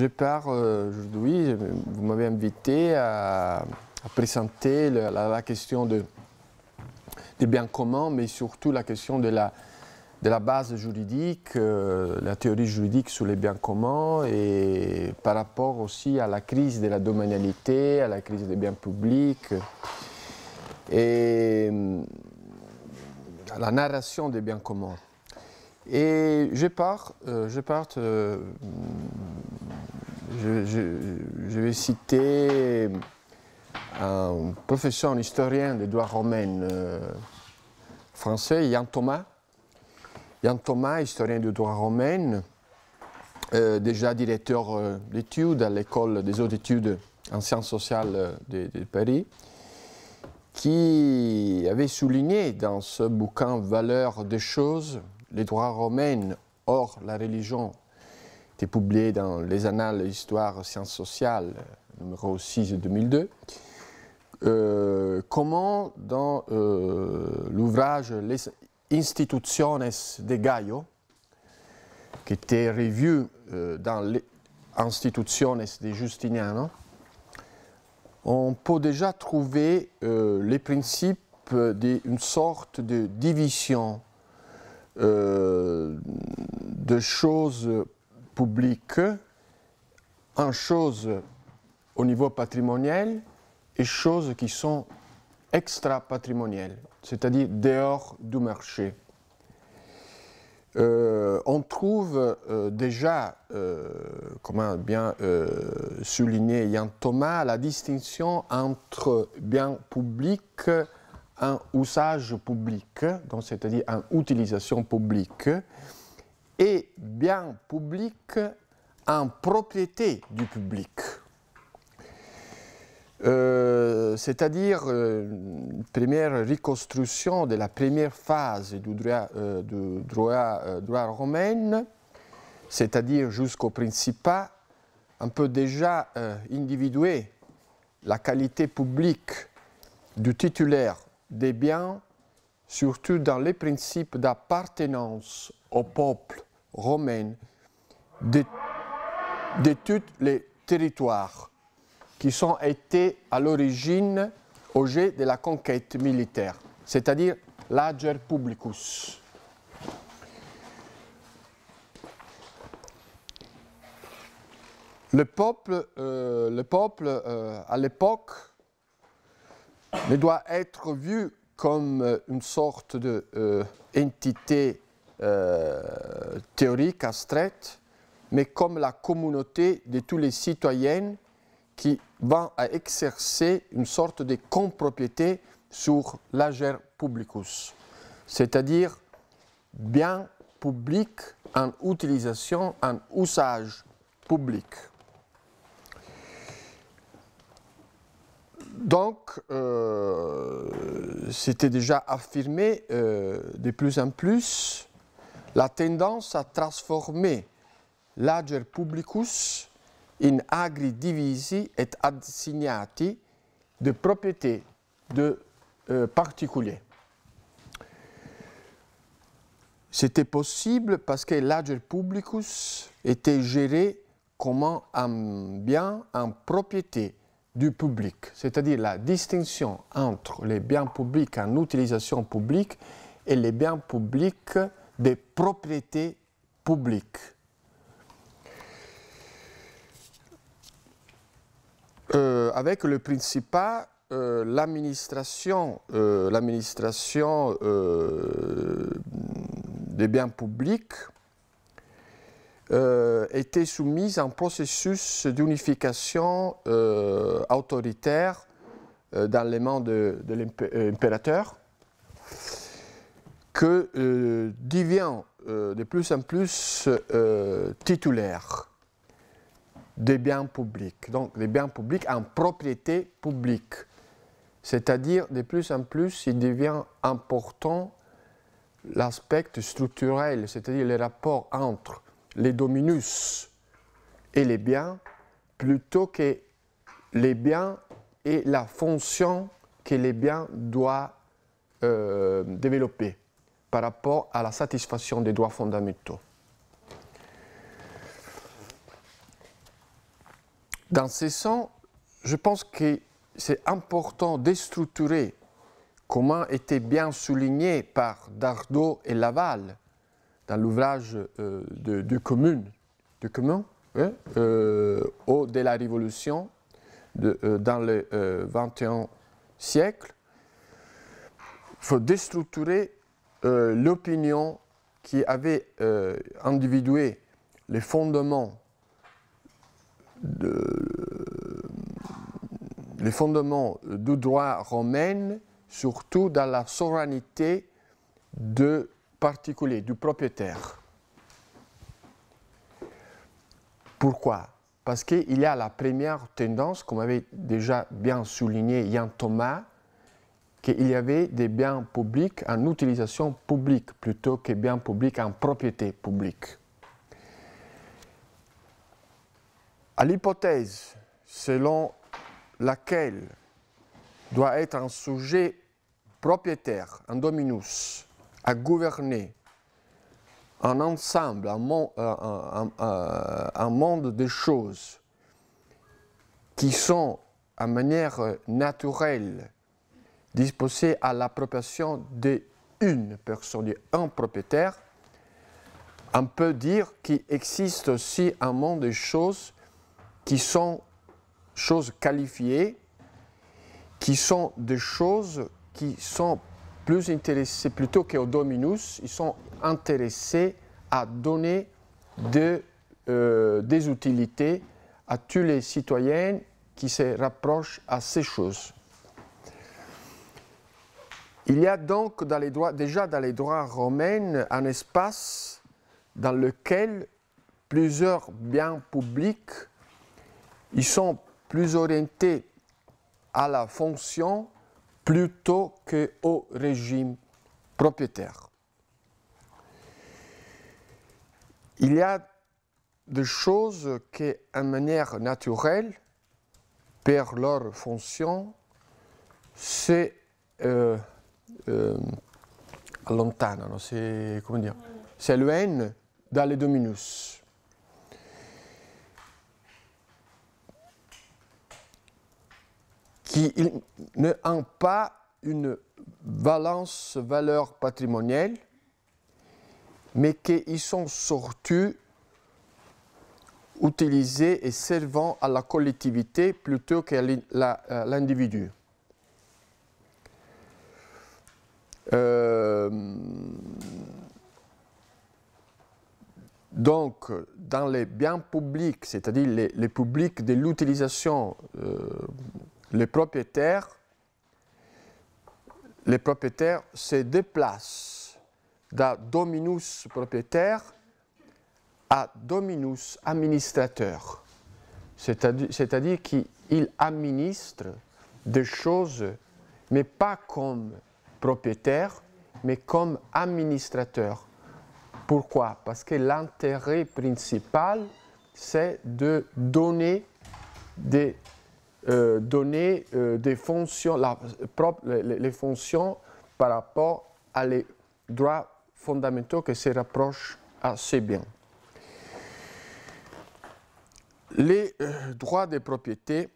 Je pars aujourd'hui, euh, vous m'avez invité à, présenter la, question des biens communs, mais surtout la question de la, base juridique, euh, la théorie juridique sur les biens communs et par rapport aussi à la crise de la domanialité, à la crise des biens publics et à euh, la narration des biens communs. Et je pars, euh, je pars, euh, je, vais citer un professeur, un historien de droit romain euh, français, Yann Thomas. Yann Thomas, historien de droit romain, déjà directeur d'études à l'école des hautes études en sciences sociales de, Paris qui avait souligné dans ce bouquin Valeur des choses, les droits romains hors la religion était publié dans les Annales Histoire Sciences Sociales, numéro 6 de 2002. Euh, comment dans euh, l'ouvrage Les Institutions de Gaio, qui était revu euh, dans les Institutions de Justiniano, on peut déjà trouver les principes d'une sorte de division euh, de choses publiques en choses au niveau patrimonial et choses qui sont extra-patrimoniales, c'est-à-dire dehors du marché. Euh, on trouve euh, déjà, comment bien souligné Yann Thomas, la distinction entre bien public un usage public, donc c'est-à-dire une utilisation publique, et bien public en propriété du public. Euh, c'est-à-dire euh, première reconstruction de la première phase du droit, euh, droit romain, c'est-à-dire jusqu'au principat, on peut déjà individuer la qualité publique du titulaire des biens, surtout dans les principes d'appartenance au peuple romain de, tous les territoires qui sont été à l'origine objet de la conquête militaire, c'est-à-dire l'ager publicus. Le peuple, euh, le peuple euh, à l'époque ne doit être vu comme euh, une sorte d'entité euh, euh, théorique abstraite, mais comme la communauté de tous les citoyens qui vont exercer une sorte de compropriété sur l'ager publicus, c'est-à-dire bien public en utilisation, en usage public. Donc, euh, c'était déjà affirmé euh, de plus en plus la tendance à transformer l'ager publicus in agri divisi et assignati de propriété de euh, particuliers. C'était possible parce que l'ager publicus était géré comme un bien, en propriété du public, c'est-à-dire la distinction entre les biens publics en utilisation publique et les biens publics des propriétés publiques. Euh, avec le principal, euh, l'administration, euh, l'administration des biens publics euh, était soumise à un processus d'unification euh, autoritaire euh, dans les mains de, l'impérateur, que devient de plus en plus titulaire des biens publics, donc des biens publics en propriété publique. C'est-à-dire, de plus en plus, il devient important l'aspect structurel, c'est-à-dire les rapports entre les dominus et les biens plutôt que les biens et la fonction que les biens doivent euh, développer par rapport à la satisfaction des droits fondamentaux. Dans ce sens, je pense que c'est important de structurer comment était bien souligné par Dardot et Laval, dans l'ouvrage euh, de, Commune, de commun, hein, euh, au, de la Révolution euh, dans le XXIe euh, siècle, il faut déstructurer l'opinion qui avait individué les fondements de, les fondements du droit romain, surtout dans la souveraineté de particulier du propriétaire. Pourquoi Parce qu'il y a la première tendance, comme avait déjà bien souligné Yann Thomas, qu'il y avait des biens publics en utilisation publique plutôt que biens publics en propriété publique. À l'hypothèse selon laquelle doit être un sujet propriétaire, un dominus, à gouverner un ensemble, euh, euh, un, monde de choses qui sont à manière naturelle disposées à l'appropriation d'une personne, d'un propriétaire, on peut dire qu'il existe aussi un monde de choses qui sont choses qualifiées, qui sont des choses qui sont plus intéressés, plutôt qu'au dominus, ils sont intéressés à donner euh, des utilités à tous les citoyens qui se rapprochent à ces choses. Il y a donc dans les droits, déjà dans les droits romains un espace dans lequel plusieurs biens publics ils sont plus orientés à la fonction plutôt qu'au régime propriétaire. Il y a des choses qui, en manière naturelle, par leur fonction, c'est euh, euh c'est comment dans dominus. qui n'ont pas une valence valeur patrimoniale, mais qui sont sortis, utilisés et servant à la collectivité plutôt qu'à l'individu. Euh, donc, dans les biens publics, c'est-à-dire les, publics de l'utilisation euh, les propriétaires, les se déplacent d'un dominus propriétaire à dominus administrateur, c'est-à-dire qu'il administre des choses, mais pas comme propriétaire, mais comme administrateur. Pourquoi Parce que l'intérêt principal, c'est de donner des euh, donner euh, des fonctions, les, fonctions par rapport à les droits fondamentaux qui se rapprochent assez biens. Les euh, droits de propriété,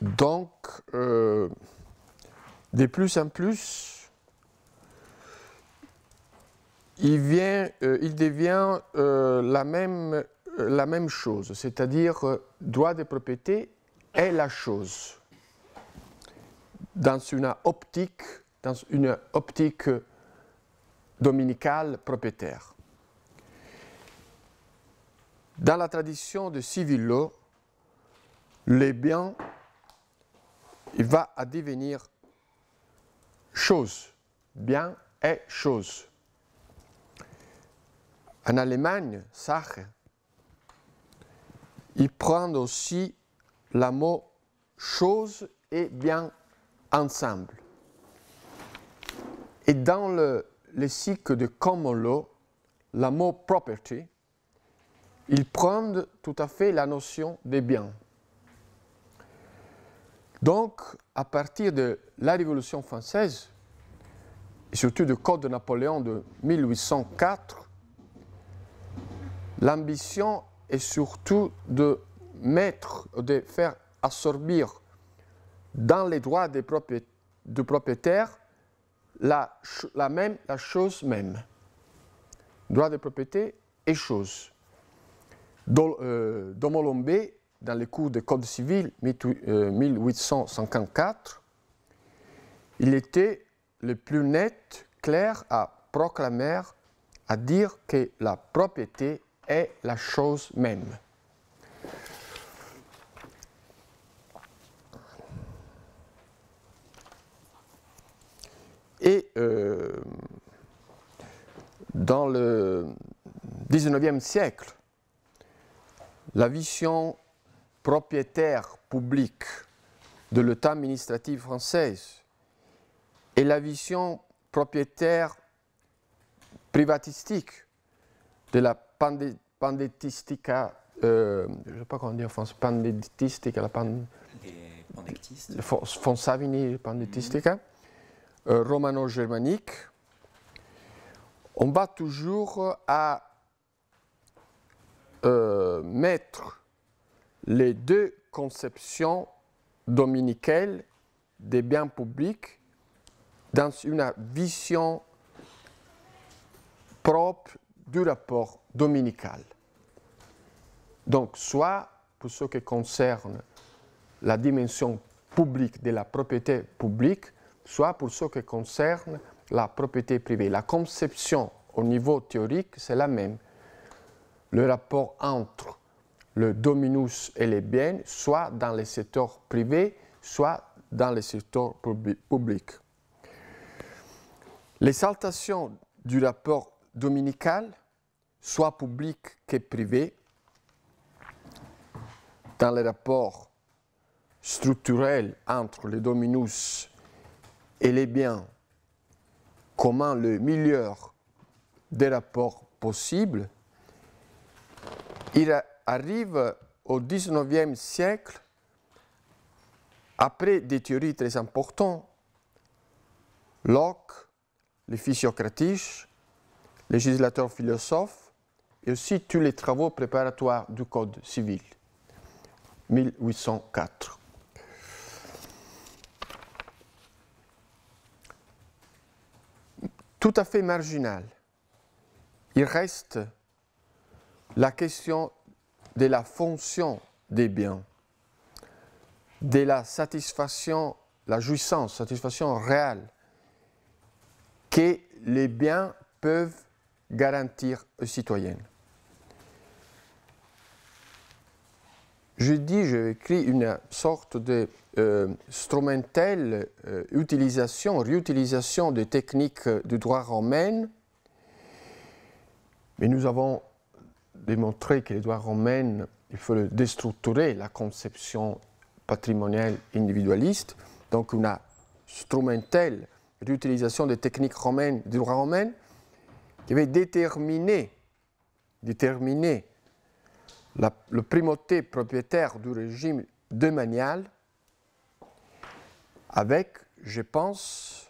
donc, de plus en plus, il, vient, il devient la même la même chose, c'est-à-dire droit de propriété est la chose dans une optique, dans une optique dominicale propriétaire. Dans la tradition de Civillo, les biens, il va à devenir chose, bien est chose. En Allemagne, Sache, il prend aussi la mot chose et bien ensemble. Et dans le, le cycle de common law, la mot property, ils prend tout à fait la notion des biens. Donc, à partir de la Révolution française, et surtout du Code de Napoléon de 1804, l'ambition est surtout de mettre, de faire absorber dans les droits du propriétaire la, même, la chose même. Droit de propriété et chose. Euh, Domolombe, dans les cours de Code civil 1854, il était le plus net, clair à proclamer, à dire que la propriété est la chose même. Dans le 19e siècle, la vision propriétaire publique de l'État administratif française et la vision propriétaire privatistique de la pandétistique, je ne sais pas comment dire en français, pandétistique, la pan, Fonsavini, pandétistique, mmh. euh, romano-germanique, on va toujours euh, mettre les deux conceptions dominicales des biens publics dans une vision propre du rapport dominical. Donc, soit pour ce qui concerne la dimension publique de la propriété publique, soit pour ce qui concerne la propriété privée. La conception au niveau théorique, c'est la même. Le rapport entre le dominus et les biens, soit dans le secteurs privé, soit dans le secteur public. L'exaltation du rapport dominical, soit public que privé, dans le rapport structurel entre les dominus et les biens comment le meilleur des rapports possibles, il arrive au XIXe siècle, après des théories très importantes, Locke, les physiocratiques, législateurs philosophes, et aussi tous les travaux préparatoires du Code civil, 1804. tout à fait marginal. Il reste la question de la fonction des biens, de la satisfaction, la jouissance, satisfaction réelle que les biens peuvent garantir aux citoyens. Je dis, j'ai écrit une sorte de euh, strumentelle euh, utilisation, réutilisation des techniques euh, du droit romain. Mais nous avons démontré que le droit romain, il faut le déstructurer, la conception patrimoniale individualiste. Donc une strumentelle réutilisation des techniques romaines, du droit romain, qui avait déterminé, déterminé le primauté propriétaire du régime domanial avec, je pense,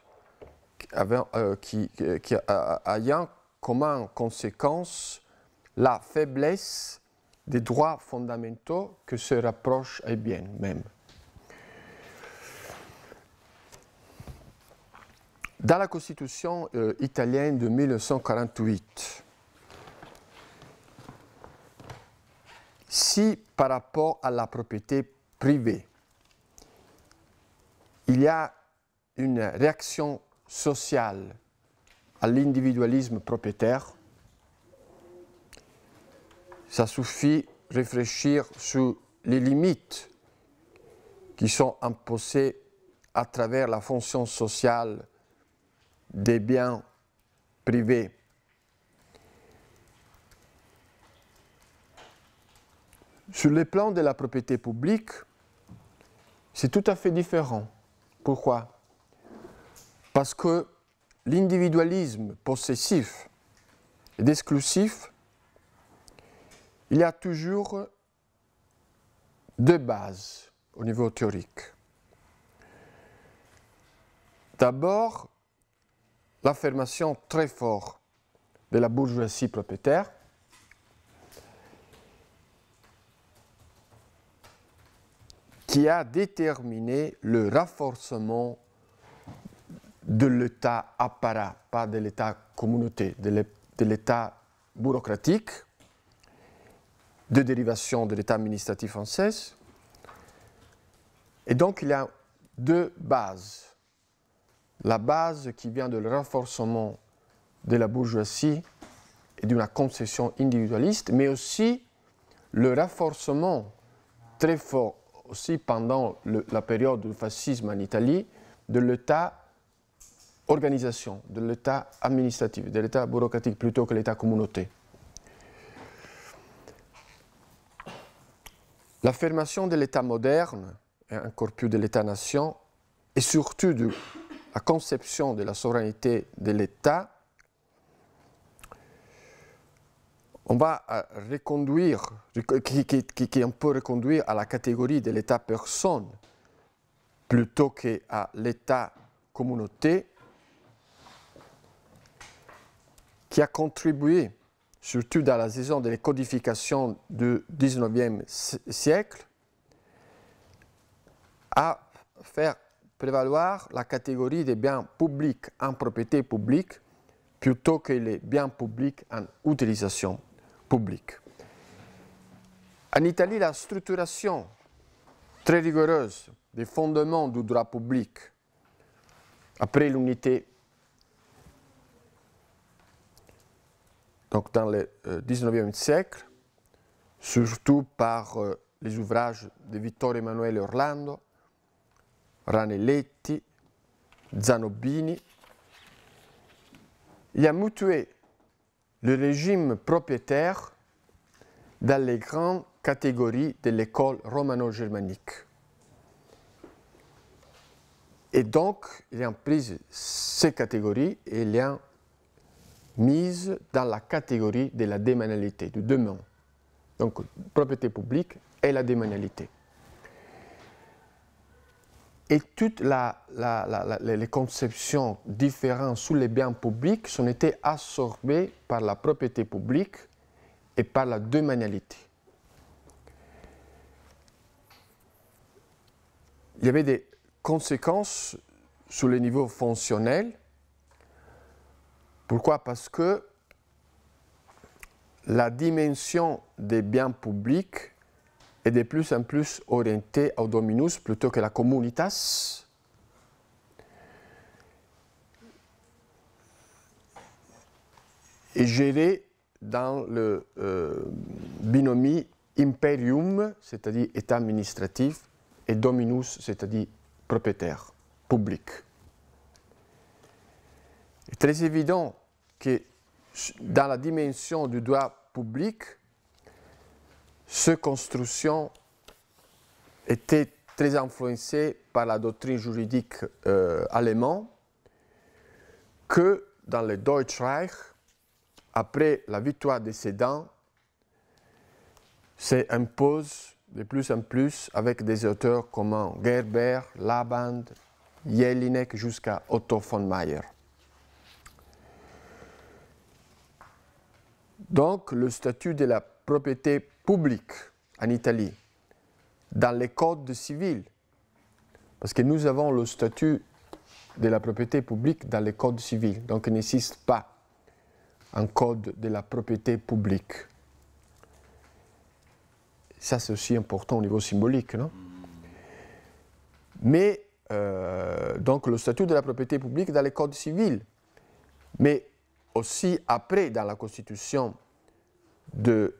euh, ayant comme conséquence la faiblesse des droits fondamentaux que se rapproche et bien même. Dans la Constitution euh, italienne de 1948, si par rapport à la propriété privée, il y a une réaction sociale à l'individualisme propriétaire, ça suffit réfléchir sur les limites qui sont imposées à travers la fonction sociale des biens privés Sur le plan de la propriété publique, c'est tout à fait différent. Pourquoi Parce que l'individualisme possessif et exclusif, il y a toujours deux bases au niveau théorique. D'abord, l'affirmation très forte de la bourgeoisie propriétaire, qui a déterminé le renforcement de l'État apparat, pas de l'État communauté, de l'État bureaucratique, de dérivation de l'État administratif français. Et donc il y a deux bases. La base qui vient de le renforcement de la bourgeoisie et d'une concession individualiste, mais aussi le renforcement très fort aussi pendant la période du fascisme en Italie de l'État organisation, de l'État administratif, de l'État bureaucratique plutôt que l'État communauté. L'affirmation de l'État moderne, et encore plus de l'État-nation, et surtout de la conception de la souveraineté de l'État, on va euh, reconduire, qui, peut reconduire à la catégorie de l'état personne plutôt qu'à l'état communauté, qui a contribué, surtout dans la saison de la codification du 19e siècle, à faire prévaloir la catégorie des biens publics en propriété publique plutôt que les biens publics en utilisation en Italie, la structuration très rigoureuse des fondements du droit public après l'unité, donc dans le 19e euh, siècle, surtout par euh, les ouvrages de Vittorio Emanuele Orlando, Ranelletti, Zanobini, il a mutué le régime propriétaire dans les grandes catégories de l'école romano-germanique. Et donc, il a pris ces catégories et il a mise dans la catégorie de la démanialité, du demain. Donc, propriété publique et la démanialité. Et toutes les conceptions différentes sur les biens publics sont été absorbées par la propriété publique et par la domanialité. Il y avait des conséquences sur le niveau fonctionnel. Pourquoi Parce que la dimension des biens publics est de plus en plus orientée au dominus plutôt que la communitas. Et gérée dans le euh, binomie imperium, c'est-à-dire état administratif, et dominus, c'est-à-dire propriétaire, public. est très évident que dans la dimension du droit public, cette construction était très influencée par la doctrine juridique euh, allemande que dans le Deutsche Reich, après la victoire des Sédans, s'impose de plus en plus avec des auteurs comme Gerber, Laband, Jelinek jusqu'à Otto von Mayer. Donc le statut de la propriété publique en Italie, dans les codes civils, parce que nous avons le statut de la propriété publique dans les codes civils, donc il n'existe pas un code de la propriété publique. Ça, c'est aussi important au niveau symbolique, non Mais, euh, donc, le statut de la propriété publique dans les codes civils, mais aussi après, dans la Constitution de,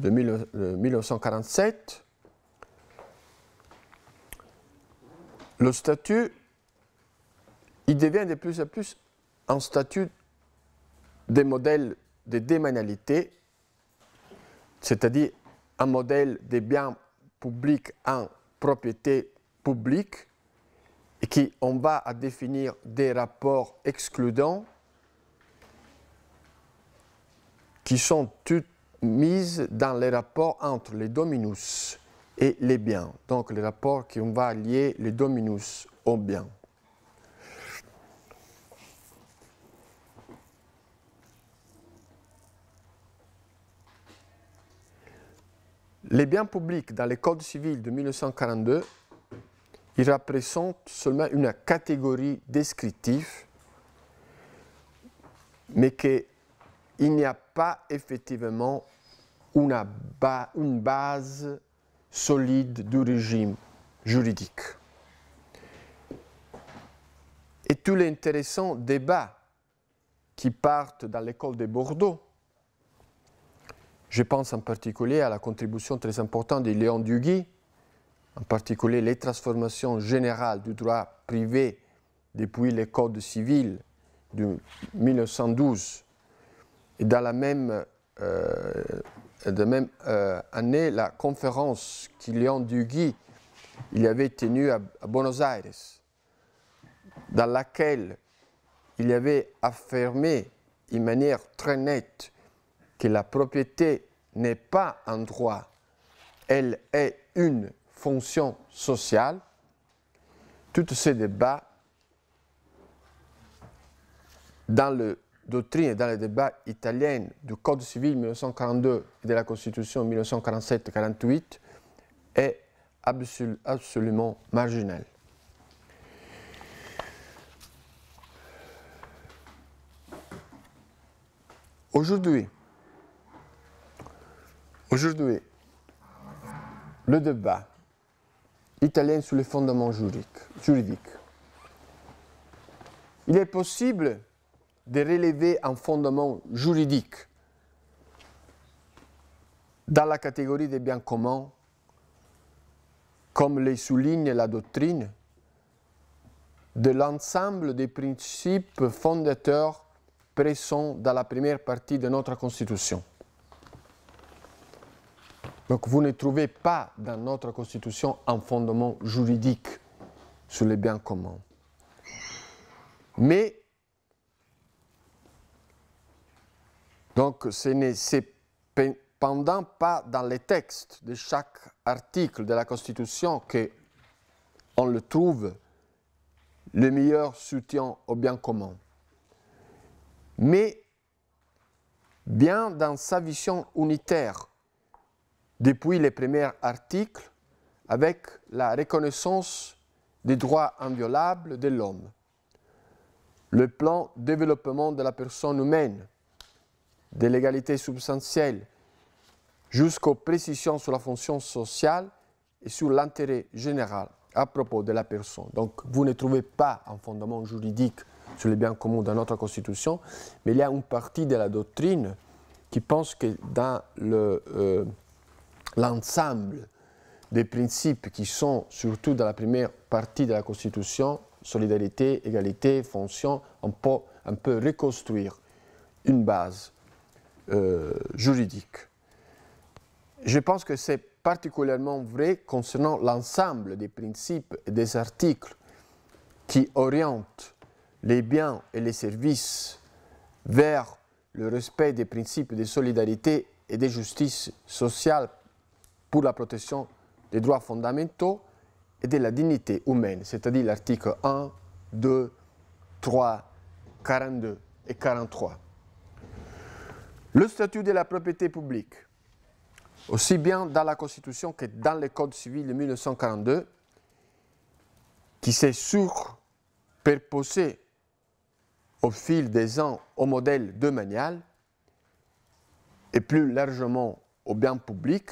1947, euh, le statut, il devient de plus en plus un statut des modèles de démanalité, c'est-à-dire un modèle des biens publics en propriété publique, et qui on va à définir des rapports excludants qui sont toutes mises dans les rapports entre les dominus et les biens. Donc les rapports qui on va lier les dominus aux biens. Les biens publics dans les codes civils de 1942, ils représentent seulement une catégorie descriptive, mais qui est, il n'y a pas effectivement une, base solide du régime juridique. Et tous les intéressants débats qui partent dans l'école de Bordeaux, je pense en particulier à la contribution très importante de Léon Duguy, en particulier les transformations générales du droit privé depuis les codes civils de 1912 et dans la même, euh, de même euh, année, la conférence que dugui il avait tenue à, Buenos Aires, dans laquelle il avait affirmé de manière très nette que la propriété n'est pas un droit, elle est une fonction sociale, tous ces débats dans le doctrine dans les débats italiens du Code civil 1942 et de la Constitution 1947-48 est absolument marginal. Aujourd'hui, aujourd'hui, le débat italien sur les fondements juridiques, juridiques. Il est possible de relever un fondement juridique dans la catégorie des biens communs, comme le souligne la doctrine, de l'ensemble des principes fondateurs présents dans la première partie de notre Constitution. Donc vous ne trouvez pas dans notre Constitution un fondement juridique sur les biens communs. Mais Donc ce n'est cependant pas dans les textes de chaque article de la Constitution que on le trouve le meilleur soutien au bien commun, mais bien dans sa vision unitaire depuis les premiers articles avec la reconnaissance des droits inviolables de l'homme, le plan développement de la personne humaine, de l'égalité substantielle jusqu'aux précisions sur la fonction sociale et sur l'intérêt général à propos de la personne. Donc vous ne trouvez pas un fondement juridique sur les biens communs dans notre Constitution, mais il y a une partie de la doctrine qui pense que dans euh, l'ensemble le, des principes qui sont surtout dans la première partie de la Constitution, solidarité, égalité, fonction, on peut reconstruire une base euh, juridique. Je pense que c'est particulièrement vrai concernant l'ensemble des principes et des articles qui orientent les biens et les services vers le respect des principes de solidarité et de justice sociale pour la protection des droits fondamentaux et de la dignité humaine, c'est-à-dire l'article 1, 2, 3, 42 et 43. Le statut de la propriété publique, aussi bien dans la Constitution que dans le Code civil de 1942, qui s'est surperposé au fil des ans au modèle de manial et plus largement aux bien public,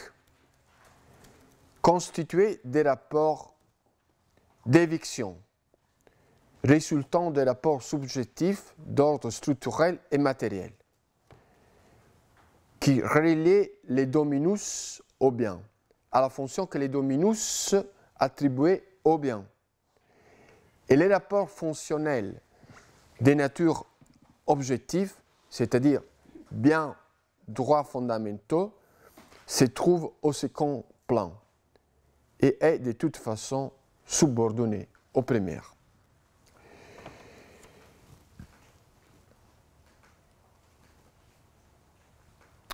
constituait des rapports d'éviction résultant des rapports subjectifs d'ordre structurel et matériel qui reliait les dominus au bien, à la fonction que les dominus attribuaient au bien. Et les rapports fonctionnels des natures objectives, c'est-à-dire bien, droits fondamentaux, se trouvent au second plan et est de toute façon subordonné au premier.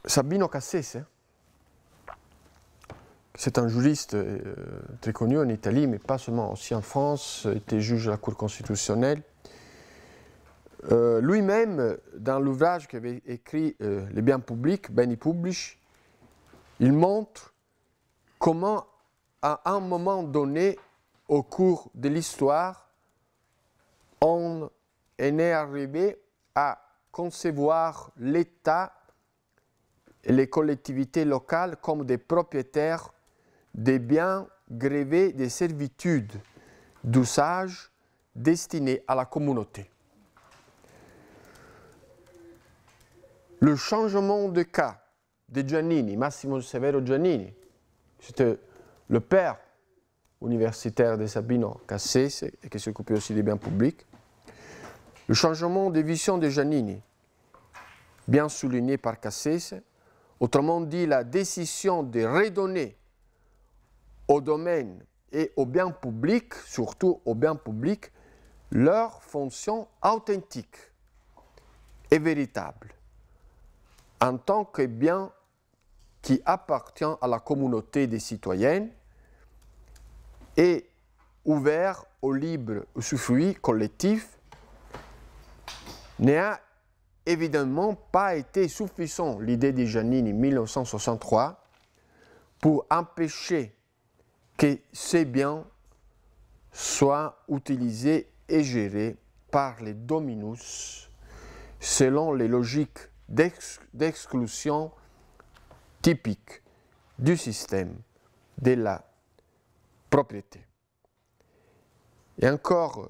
Sabino Cassese, c'est un juriste euh, très connu en Italie, mais pas seulement, aussi en France, était juge à la Cour constitutionnelle. Euh, lui-même, dans l'ouvrage qu'il avait écrit euh, Les biens publics, Beni publish il montre comment, à un moment donné, au cours de l'histoire, on est arrivé à concevoir l'État les collectivités locales comme des propriétaires des biens grévés des servitudes d'usage destinés à la communauté. Le changement de cas de Giannini, Massimo Severo Giannini, c'était le père universitaire de Sabino Cassese et qui s'occupait aussi des biens publics. Le changement de vision de Giannini, bien souligné par Cassese, Autrement dit, la décision de redonner au domaine et aux biens publics, surtout aux biens publics, leur fonction authentique et véritable en tant que bien qui appartient à la communauté des citoyennes et ouvert au libre usufruit collectif, n'est évidemment pas été suffisant, l'idée de Janine en 1963, pour empêcher que ces biens soient utilisés et gérés par les dominus selon les logiques d'exclusion typiques du système de la propriété. Et encore,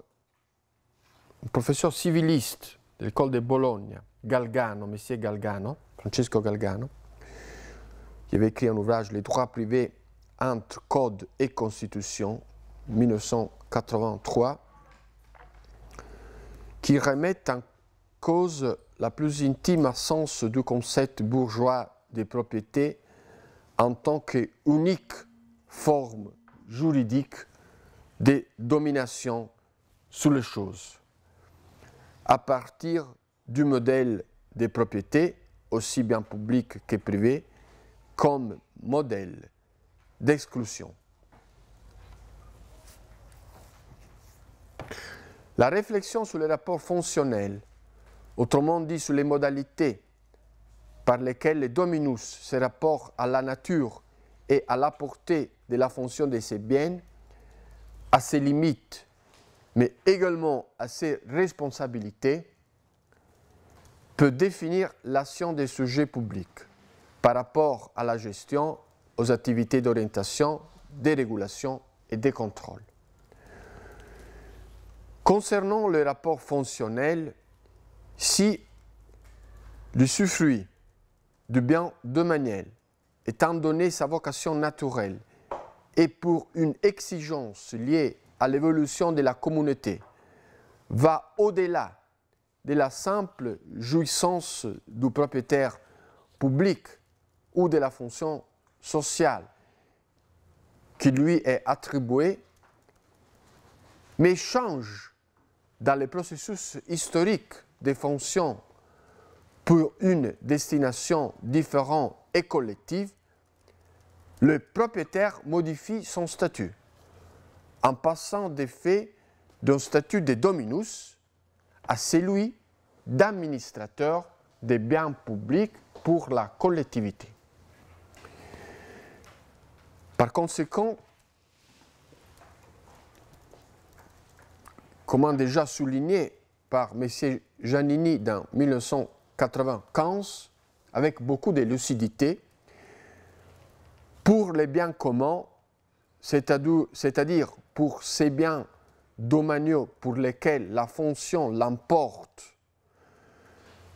un professeur civiliste L'école de Bologna, Galgano, Messier Galgano, Francesco Galgano, qui avait écrit un ouvrage Les droits privés entre code et constitution, 1983, qui remet en cause la plus intime essence du concept bourgeois des propriétés en tant qu'unique forme juridique des dominations sur les choses à partir du modèle des propriétés, aussi bien publiques que privées, comme modèle d'exclusion. La réflexion sur les rapports fonctionnels, autrement dit sur les modalités par lesquelles les dominus, se rapports à la nature et à la portée de la fonction de ces biens, à ses limites mais également à ses responsabilités, peut définir l'action des sujets publics par rapport à la gestion, aux activités d'orientation, des régulations et des contrôles. Concernant le rapport fonctionnel, si le suffruit du bien domanial, étant donné sa vocation naturelle, et pour une exigence liée à l'évolution de la communauté va au-delà de la simple jouissance du propriétaire public ou de la fonction sociale qui lui est attribuée, mais change dans le processus historique des fonctions pour une destination différente et collective, le propriétaire modifie son statut en passant des faits d'un statut de dominus à celui d'administrateur des biens publics pour la collectivité. Par conséquent, comment déjà souligné par M. Giannini dans 1995, avec beaucoup de lucidité, pour les biens communs, c'est-à-dire pour ces biens domaniaux pour lesquels la fonction l'emporte,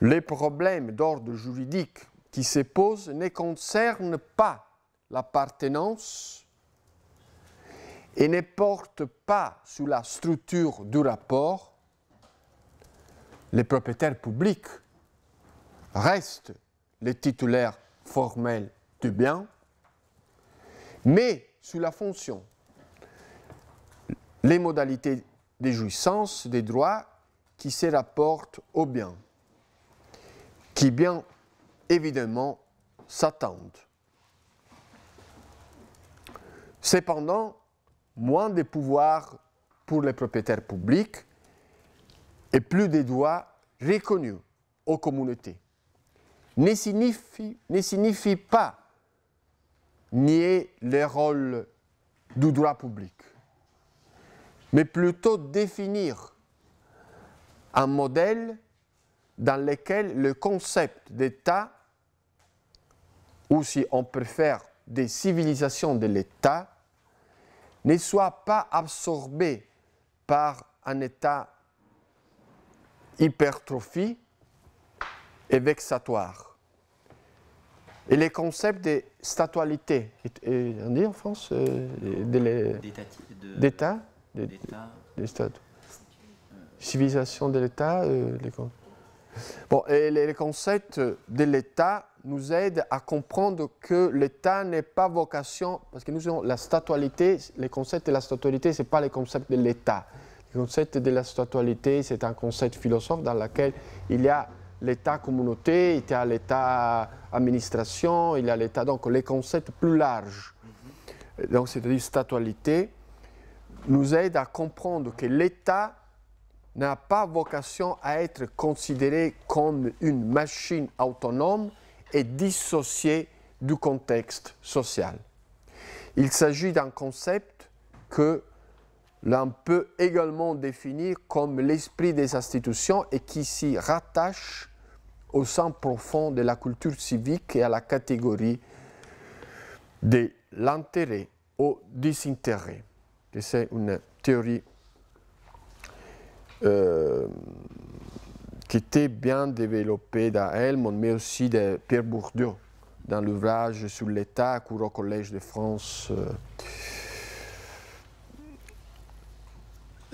les problèmes d'ordre juridique qui se posent ne concernent pas l'appartenance et ne portent pas sur la structure du rapport, les propriétaires publics restent les titulaires formels du bien, mais sous la fonction, les modalités des jouissances, des droits qui se rapportent au bien, qui bien évidemment s'attendent. Cependant, moins de pouvoirs pour les propriétaires publics et plus de droits reconnus aux communautés ne signifie, ne signifie pas nier les rôles du droit public, mais plutôt définir un modèle dans lequel le concept d'État, ou si on préfère des civilisations de l'État, ne soit pas absorbé par un État hypertrophie et vexatoire. Et les concepts des statualités, on dit en France euh, D'État de, Civilisation de l'État euh, Bon, et les concepts de l'État nous aident à comprendre que l'État n'est pas vocation, parce que nous avons la statualité, les concepts de la statualité, ce n'est pas les concepts de l'État. Les concepts de la statualité, c'est un concept philosophe dans lequel il y a l'État communauté, il y a l'État administration, il y a l'État, donc les concepts plus larges, donc c'est-à-dire statualité, nous aide à comprendre que l'État n'a pas vocation à être considéré comme une machine autonome et dissociée du contexte social. Il s'agit d'un concept que l'on peut également définir comme l'esprit des institutions et qui s'y rattache au sens profond de la culture civique et à la catégorie de l'intérêt au désintérêt. C'est une théorie euh, qui était bien développée Helmond, mais aussi de Pierre Bourdieu dans l'ouvrage sur l'État, cours au Collège de France. Euh,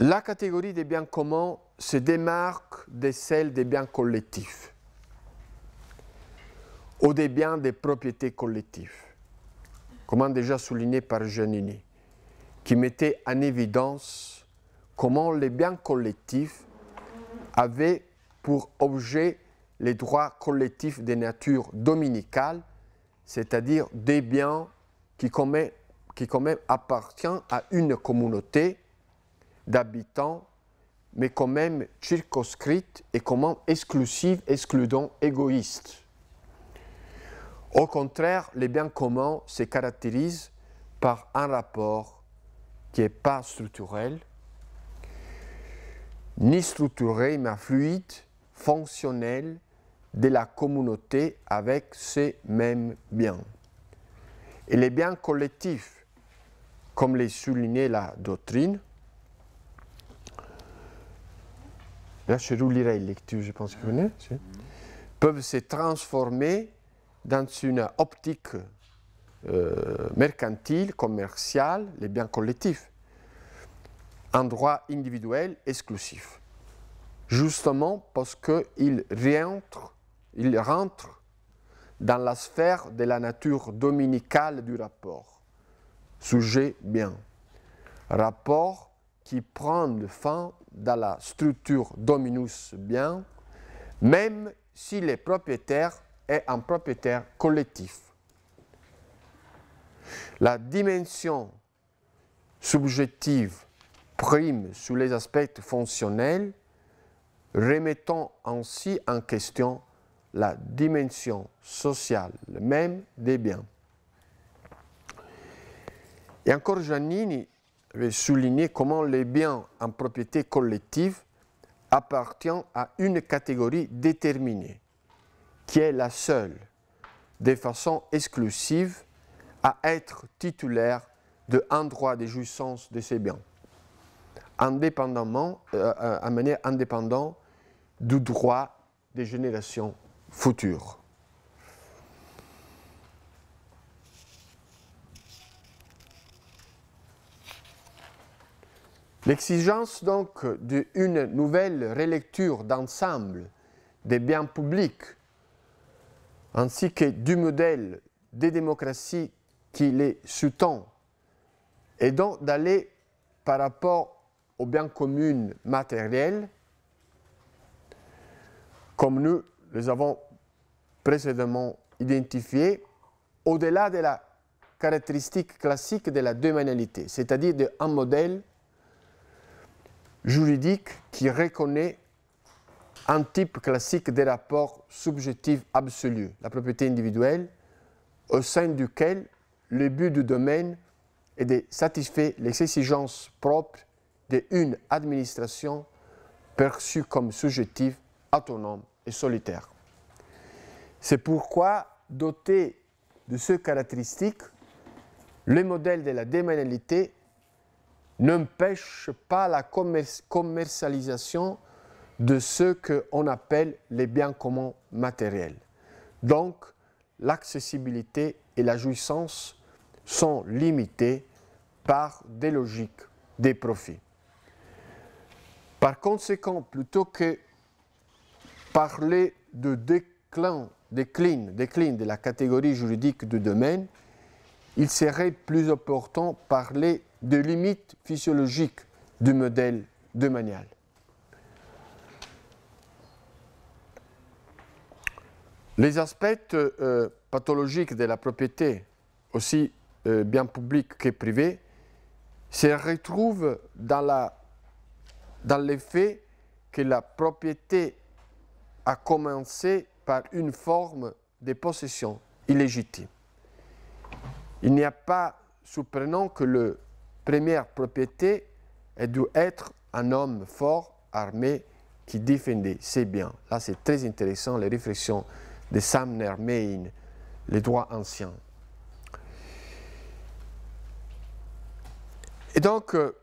La catégorie des biens communs se démarque de celle des biens collectifs ou des biens des propriétés collectives, comme déjà souligné par Giannini, qui mettait en évidence comment les biens collectifs avaient pour objet les droits collectifs des natures dominicales, c'est-à-dire des biens qui, qui quand même appartiennent à une communauté d'habitants, mais quand même circonscrite et comment exclusive, excludant, égoïste. Au contraire, les biens communs se caractérisent par un rapport qui n'est pas structurel, ni structuré, mais fluide, fonctionnel de la communauté avec ces mêmes biens. Et les biens collectifs, comme les soulignait la doctrine, Là, je la lecture, je pense que vous connaissez. Hein. Peuvent se transformer dans une optique euh, mercantile, commerciale, les biens collectifs. en droit individuel exclusif. Justement parce qu'ils rentrent il dans la sphère de la nature dominicale du rapport. Sujet-bien. Rapport qui prennent fin dans la structure dominus bien, même si le propriétaire est un propriétaire collectif. La dimension subjective prime sur les aspects fonctionnels, remettant ainsi en question la dimension sociale même des biens. Et encore Giannini souligner comment les biens en propriété collective appartiennent à une catégorie déterminée, qui est la seule, de façon exclusive, à être titulaire de droit de jouissance de ces biens, indépendamment, euh, euh, manière indépendante du droit des générations futures. L'exigence donc d'une nouvelle relecture d'ensemble des biens publics ainsi que du modèle des démocraties qui les sous-tend et donc d'aller par rapport aux biens communs matériels comme nous les avons précédemment identifiés au-delà de la caractéristique classique de la deux c'est-à-dire d'un modèle juridique qui reconnaît un type classique des rapports subjectifs absolus, la propriété individuelle, au sein duquel le but du domaine est de satisfaire les exigences propres d'une administration perçue comme subjective, autonome et solitaire. C'est pourquoi, doté de ces caractéristiques, le modèle de la démanialité n'empêche pas la commercialisation de ce qu'on appelle les biens communs matériels. Donc, l'accessibilité et la jouissance sont limitées par des logiques des profits. Par conséquent, plutôt que parler de déclin, décline, de la catégorie juridique du domaine, il serait plus opportun parler de limites physiologiques du modèle de manial. Les aspects euh, pathologiques de la propriété, aussi euh, bien publique que privée, se retrouvent dans, la, dans le fait que la propriété a commencé par une forme de possession illégitime. Il n'y a pas surprenant que la première propriété ait dû être un homme fort, armé, qui défendait ses biens. Là, c'est très intéressant, les réflexions de Samner Main, les droits anciens. Et donc, euh,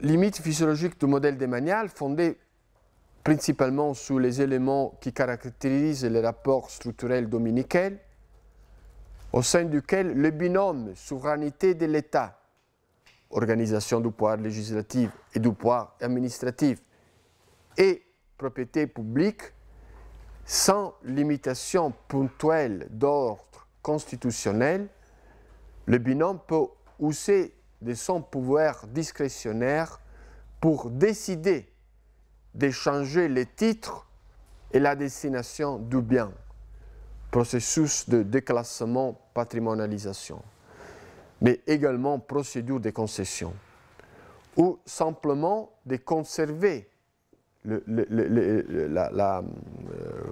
limite physiologique du modèle démanial, fondée principalement sur les éléments qui caractérisent les rapports structurels dominicaux, au sein duquel le binôme souveraineté de l'État, organisation du pouvoir législatif et du pouvoir administratif, et propriété publique, sans limitation ponctuelle d'ordre constitutionnel, le binôme peut user de son pouvoir discrétionnaire pour décider d'échanger les titres et la destination du bien processus de déclassement, patrimonialisation, mais également procédure de concession, ou simplement de conserver le, le, le, la, euh,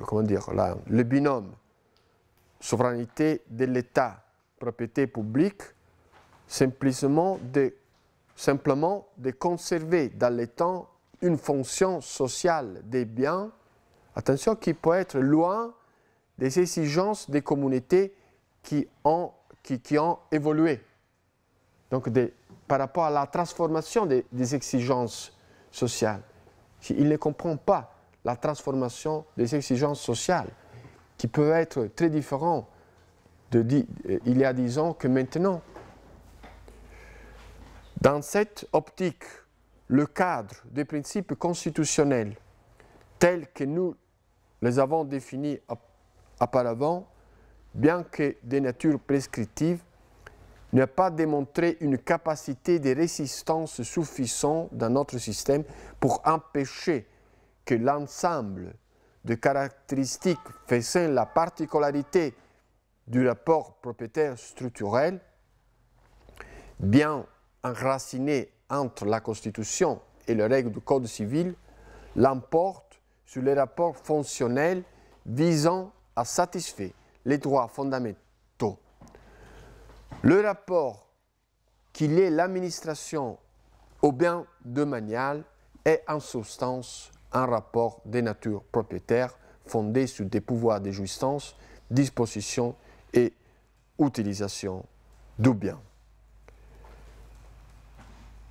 comment dire, la, le binôme souveraineté de l'État, propriété publique, simplement de, simplement de conserver dans l'État une fonction sociale des biens, attention, qui peut être loin des exigences des communautés qui ont, qui, ont évolué. Donc, par rapport à la transformation des, exigences sociales. Il ne comprend pas la transformation des exigences sociales, qui peut être très différentes de, euh, il y a dix ans que maintenant. Dans cette optique, le cadre des principes constitutionnels tels que nous les avons définis Auparavant, bien que de nature prescriptive, n'a pas démontré une capacité de résistance suffisante dans notre système pour empêcher que l'ensemble de caractéristiques faisant la particularité du rapport propriétaire structurel, bien enraciné entre la Constitution et les règles du Code civil, l'emporte sur les rapports fonctionnels visant a satisfait les droits fondamentaux. Le rapport qu'il est l'administration au bien manial est en substance un rapport des natures propriétaires fondé sur des pouvoirs de jouissance, disposition et utilisation du bien.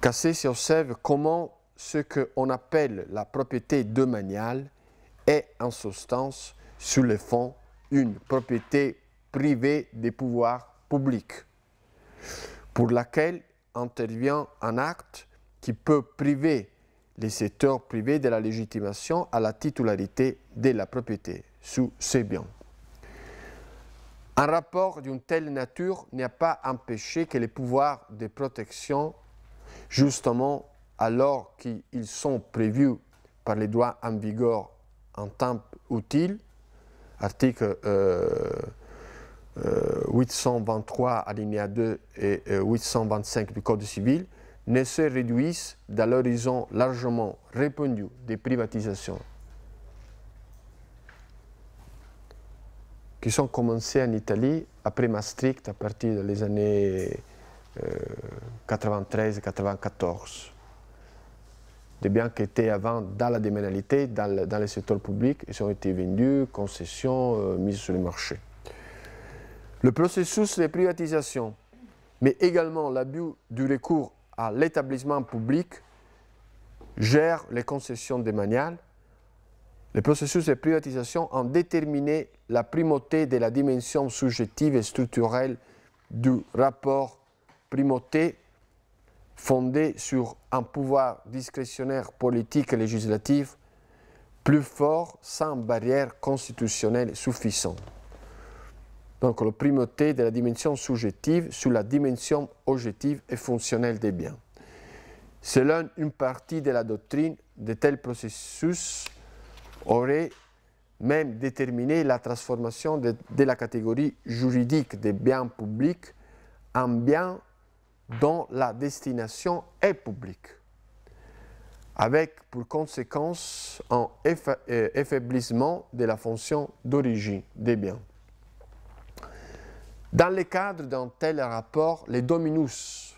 Cassé observe comment ce qu'on appelle la propriété manial est en substance sous le fond une propriété privée des pouvoirs publics, pour laquelle intervient un acte qui peut priver les secteurs privés de la légitimation à la titularité de la propriété sous ces biens. Un rapport d'une telle nature n'a pas empêché que les pouvoirs de protection, justement alors qu'ils sont prévus par les droits en vigueur en temps utile, article 823 euh, euh, alinéa 2 et 825 euh, du Code civil, ne se réduisent dans l'horizon largement répandu des privatisations qui sont commencées en Italie après Maastricht à partir des années 93-94 des biens qui étaient avant dans la déménalité, dans les secteurs publics, secteur public, ils ont été vendus, concessions, euh, mises sur le marché. Le processus de privatisation, mais également l'abus du recours à l'établissement public, gère les concessions démaniales. Le processus de privatisation en déterminé la primauté de la dimension subjective et structurelle du rapport primauté fondée sur un pouvoir discrétionnaire politique et législatif plus fort sans barrière constitutionnelle suffisante. Donc la primauté de la dimension subjective sur la dimension objective et fonctionnelle des biens. Selon une partie de la doctrine, de tels processus auraient même déterminé la transformation de, de la catégorie juridique des biens publics en biens dont la destination est publique, avec pour conséquence un effaiblissement euh, de la fonction d'origine des biens. Dans le cadre d'un tel rapport, les dominus,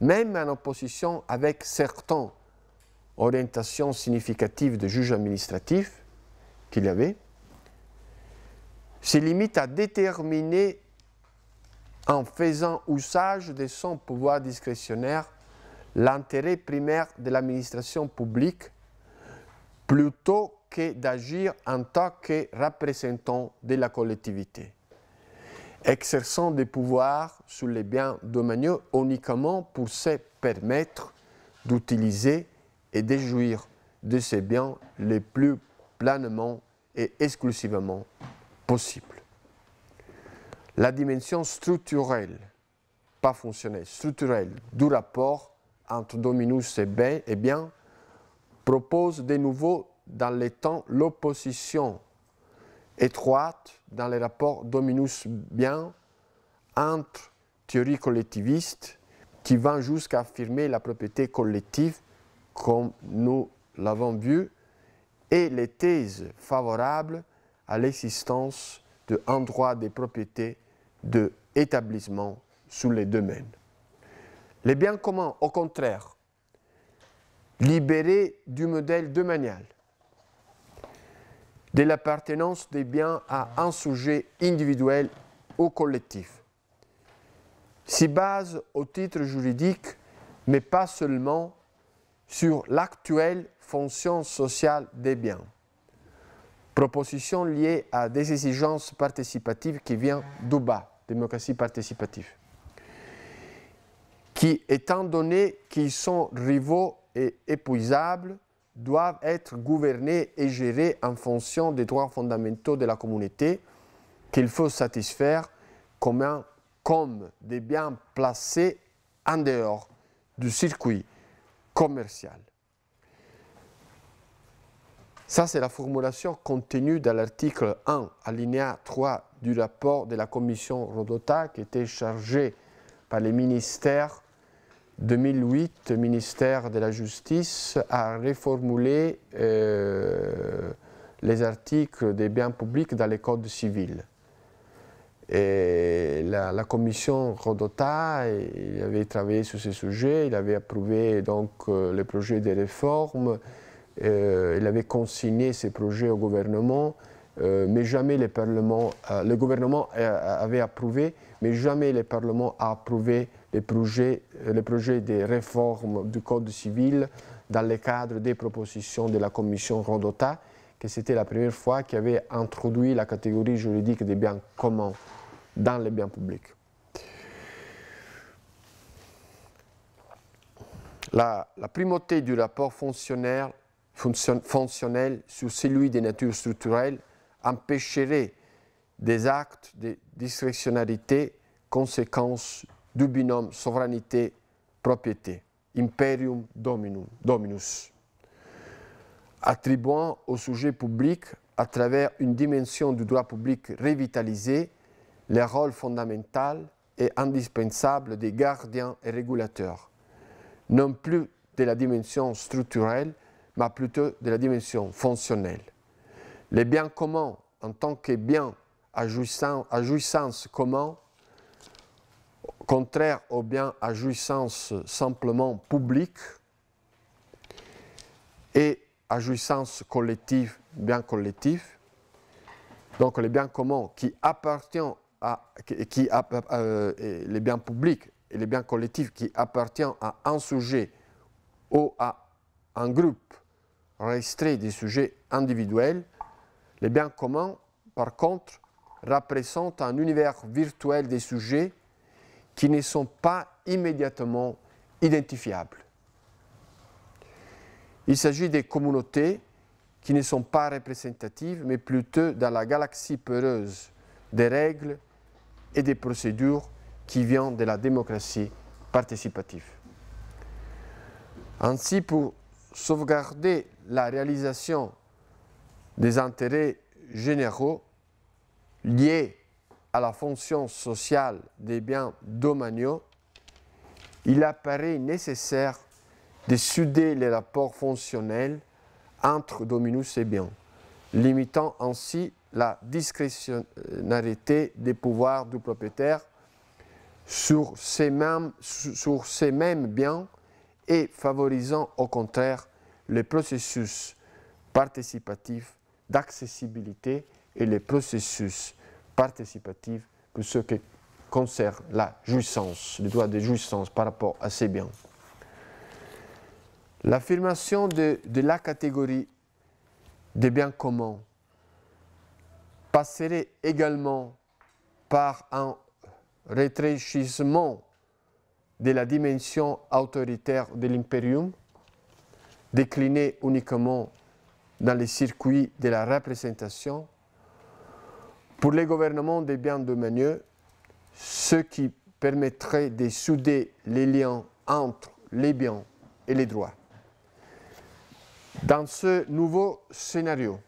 même en opposition avec certaines orientations significatives de juges administratifs qu'il y avait, se limitent à déterminer en faisant usage de son pouvoir discrétionnaire l'intérêt primaire de l'administration publique plutôt que d'agir en tant que représentant de la collectivité, exerçant des pouvoirs sur les biens domaniaux uniquement pour se permettre d'utiliser et de jouir de ces biens les plus pleinement et exclusivement possible la dimension structurelle, pas fonctionnelle, structurelle du rapport entre dominus et ben, eh bien, propose de nouveau dans les temps l'opposition étroite dans les rapports dominus bien entre théorie collectiviste qui va jusqu'à affirmer la propriété collective comme nous l'avons vu et les thèses favorables à l'existence d'un droit des propriétés de établissement sous les domaines. Les biens communs, au contraire, libérés du modèle domanial, de l'appartenance des biens à un sujet individuel ou collectif, s'y base au titre juridique, mais pas seulement sur l'actuelle fonction sociale des biens. Proposition liée à des exigences participatives qui viennent du bas démocratie participative, qui, étant donné qu'ils sont rivaux et épuisables, doivent être gouvernés et gérés en fonction des droits fondamentaux de la communauté qu'il faut satisfaire comme, des biens placés en dehors du circuit commercial. Ça, c'est la formulation contenue dans l'article 1, alinéa 3 du rapport de la commission Rodota qui était chargée par les ministères 2008, ministère de la Justice, à reformuler euh, les articles des biens publics dans les codes civils. Et la, commission Rodota, avait travaillé sur ce sujet, il avait approuvé donc euh, le projet de réforme, euh, il avait consigné ces projets au gouvernement. Euh, mais jamais euh, le gouvernement euh, avait approuvé, mais jamais le Parlement a approuvé les projets, les projets des réformes du Code civil dans le cadre des propositions de la Commission Rondota, que c'était la première fois qu'il avait introduit la catégorie juridique des biens communs dans les biens publics. La, primauté du rapport fonctionnel sur celui des natures structurelles empêcherait des actes de discrétionnalité, conséquence du binôme souveraineté-propriété, imperium dominum, dominus, attribuant au sujet public, à travers une dimension du droit public revitalisée, le rôle fondamental et indispensable des gardiens et régulateurs, non plus de la dimension structurelle, mais plutôt de la dimension fonctionnelle. Les biens communs, en tant que biens à jouissance, à jouissance contraire aux biens à jouissance simplement publique et à jouissance collective, bien collectif. Donc les biens communs qui appartiennent à, qui, euh, les biens publics et les biens collectifs qui appartiennent à un sujet ou à un groupe restreint des sujets individuels les biens communs, par contre, représentent un univers virtuel des sujets qui ne sont pas immédiatement identifiables. Il s'agit des communautés qui ne sont pas représentatives, mais plutôt dans la galaxie peureuse des règles et des procédures qui vient de la démocratie participative. Ainsi, pour sauvegarder la réalisation des intérêts généraux liés à la fonction sociale des biens domaniaux, il apparaît nécessaire de souder les rapports fonctionnels entre dominus et biens, limitant ainsi la discrétionnalité des pouvoirs du propriétaire sur ces mêmes biens et favorisant au contraire le processus participatif d'accessibilité et les processus participatifs pour ce qui concerne la jouissance, le droit de jouissance par rapport à ces biens. L'affirmation de, de la catégorie des biens communs passerait également par un rétréchissement de la dimension autoritaire de l'impérium, déclinée uniquement dans les circuits de la représentation, pour les gouvernements des biens de manieux, ce qui permettrait de souder les liens entre les biens et les droits. Dans ce nouveau scénario,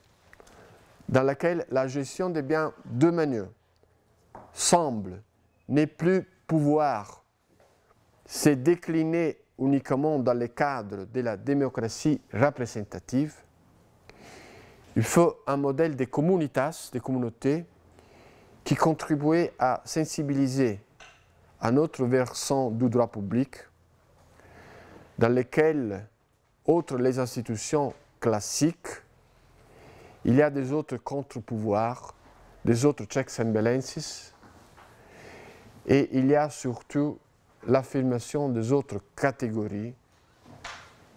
dans lequel la gestion des biens de manieux semble ne plus pouvoir se décliner uniquement dans le cadre de la démocratie représentative, il faut un modèle de communitas, des communautés, qui contribuait à sensibiliser un autre versant du droit public, dans lequel, outre les institutions classiques, il y a des autres contre-pouvoirs, des autres checks and balances, et il y a surtout l'affirmation des autres catégories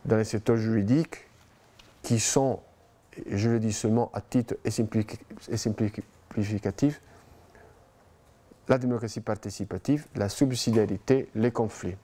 dans les secteurs juridiques qui sont je le dis seulement à titre simplificatif la démocratie participative, la subsidiarité, les conflits.